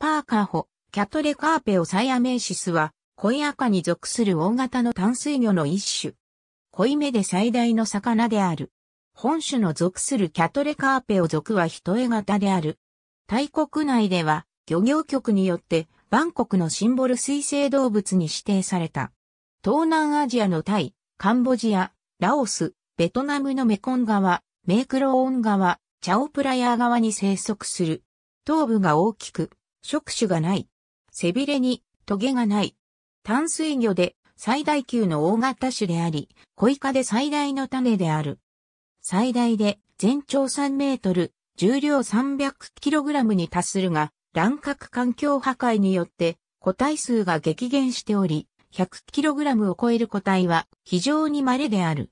パーカーホ、キャトレカーペオサイアメイシスは、恋赤に属する大型の淡水魚の一種。恋目で最大の魚である。本種の属するキャトレカーペオ属は人絵型である。タイ国内では、漁業局によって、バンコクのシンボル水生動物に指定された。東南アジアのタイ、カンボジア、ラオス、ベトナムのメコン川、メークローン川、チャオプラヤー川に生息する。頭部が大きく、触手がない。背びれにトゲがない。淡水魚で最大級の大型種であり、小イカで最大の種である。最大で全長3メートル、重量3 0 0ラムに達するが、乱獲環境破壊によって個体数が激減しており、1 0 0ラムを超える個体は非常に稀である。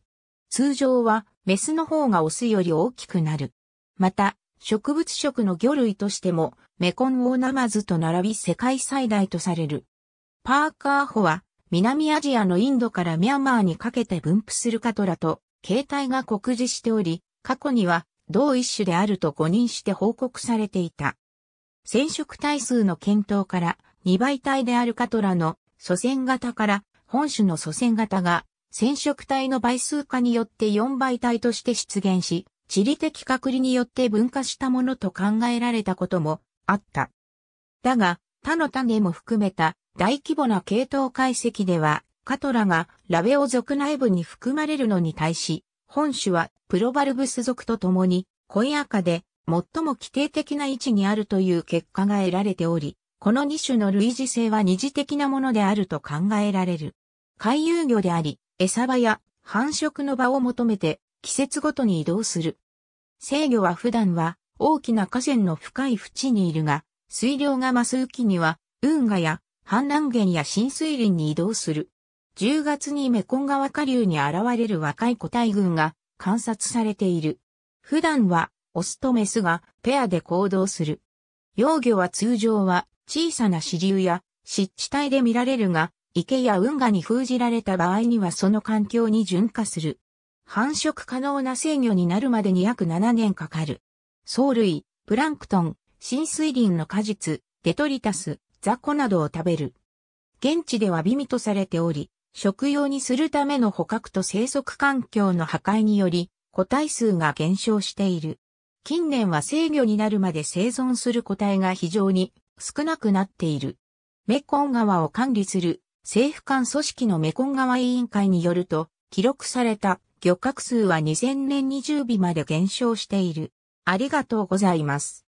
通常はメスの方がオスより大きくなる。また、植物食の魚類としても、メコンオオナマズと並び世界最大とされる。パーカーホは、南アジアのインドからミャンマーにかけて分布するカトラと、形態が酷似しており、過去には、同一種であると誤認して報告されていた。染色体数の検討から、2倍体であるカトラの祖先型から、本種の祖先型が、染色体の倍数化によって4倍体として出現し、地理的隔離によって分化したものと考えられたこともあった。だが、他の種も含めた大規模な系統解析では、カトラがラベオ族内部に含まれるのに対し、本種はプロバルブス族と共に、恋赤で最も規定的な位置にあるという結果が得られており、この2種の類似性は二次的なものであると考えられる。回遊魚であり、餌場や繁殖の場を求めて季節ごとに移動する。制御は普段は大きな河川の深い淵にいるが、水量が増す雨季には、運河や氾濫源や浸水林に移動する。10月にメコン川下流に現れる若い個体群が観察されている。普段はオスとメスがペアで行動する。幼魚は通常は小さな支流や湿地帯で見られるが、池や運河に封じられた場合にはその環境に順化する。繁殖可能な制魚になるまでに約7年かかる。藻類、プランクトン、浸水林の果実、デトリタス、雑魚などを食べる。現地では美味とされており、食用にするための捕獲と生息環境の破壊により、個体数が減少している。近年は制御になるまで生存する個体が非常に少なくなっている。メコン川を管理する政府間組織のメコン川委員会によると、記録された漁獲数は2000年20尾まで減少している。ありがとうございます。